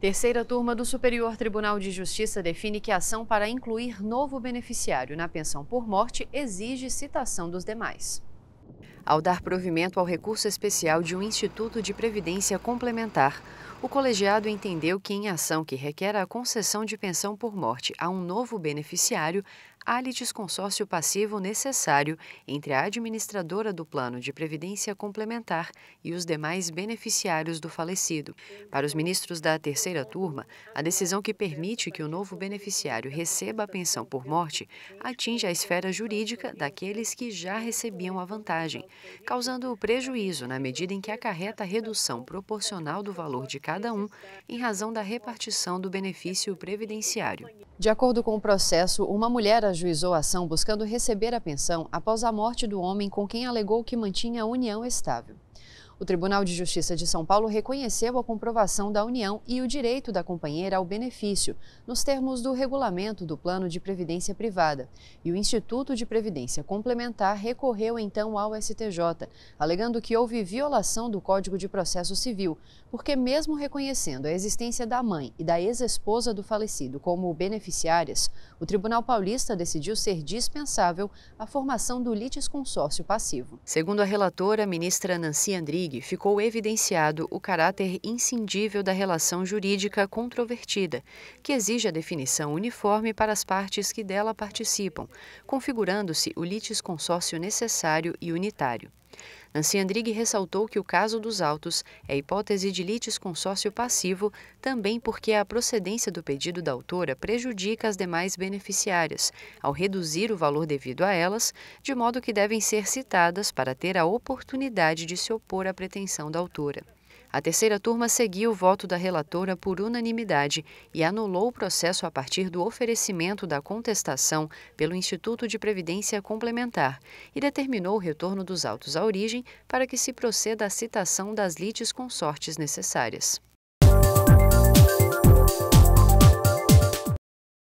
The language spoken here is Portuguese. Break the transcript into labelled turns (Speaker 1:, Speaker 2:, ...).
Speaker 1: Terceira turma do Superior Tribunal de Justiça define que a ação para incluir novo beneficiário na pensão por morte exige citação dos demais. Ao dar provimento ao recurso especial de um Instituto de Previdência Complementar, o colegiado entendeu que, em ação que requer a concessão de pensão por morte a um novo beneficiário, há consórcio passivo necessário entre a administradora do plano de previdência complementar e os demais beneficiários do falecido. Para os ministros da terceira turma, a decisão que permite que o novo beneficiário receba a pensão por morte atinge a esfera jurídica daqueles que já recebiam a vantagem, causando prejuízo na medida em que acarreta a redução proporcional do valor de cada cada um em razão da repartição do benefício previdenciário. De acordo com o processo, uma mulher ajuizou a ação buscando receber a pensão após a morte do homem com quem alegou que mantinha a união estável. O Tribunal de Justiça de São Paulo reconheceu a comprovação da União e o direito da companheira ao benefício, nos termos do regulamento do Plano de Previdência Privada. E o Instituto de Previdência Complementar recorreu então ao STJ, alegando que houve violação do Código de Processo Civil, porque, mesmo reconhecendo a existência da mãe e da ex-esposa do falecido como beneficiárias, o Tribunal Paulista decidiu ser dispensável a formação do litisconsórcio passivo. Segundo a relatora, a ministra Nancy Andrighi, ficou evidenciado o caráter inscindível da relação jurídica controvertida, que exige a definição uniforme para as partes que dela participam, configurando-se o litisconsórcio necessário e unitário. Nancy Andrighi ressaltou que o caso dos autos é hipótese de litisconsórcio passivo, também porque a procedência do pedido da autora prejudica as demais beneficiárias, ao reduzir o valor devido a elas, de modo que devem ser citadas para ter a oportunidade de se opor à pretensão da autora. A terceira turma seguiu o voto da relatora por unanimidade e anulou o processo a partir do oferecimento da contestação pelo Instituto de Previdência Complementar e determinou o retorno dos autos à origem para que se proceda à citação das lites consortes necessárias.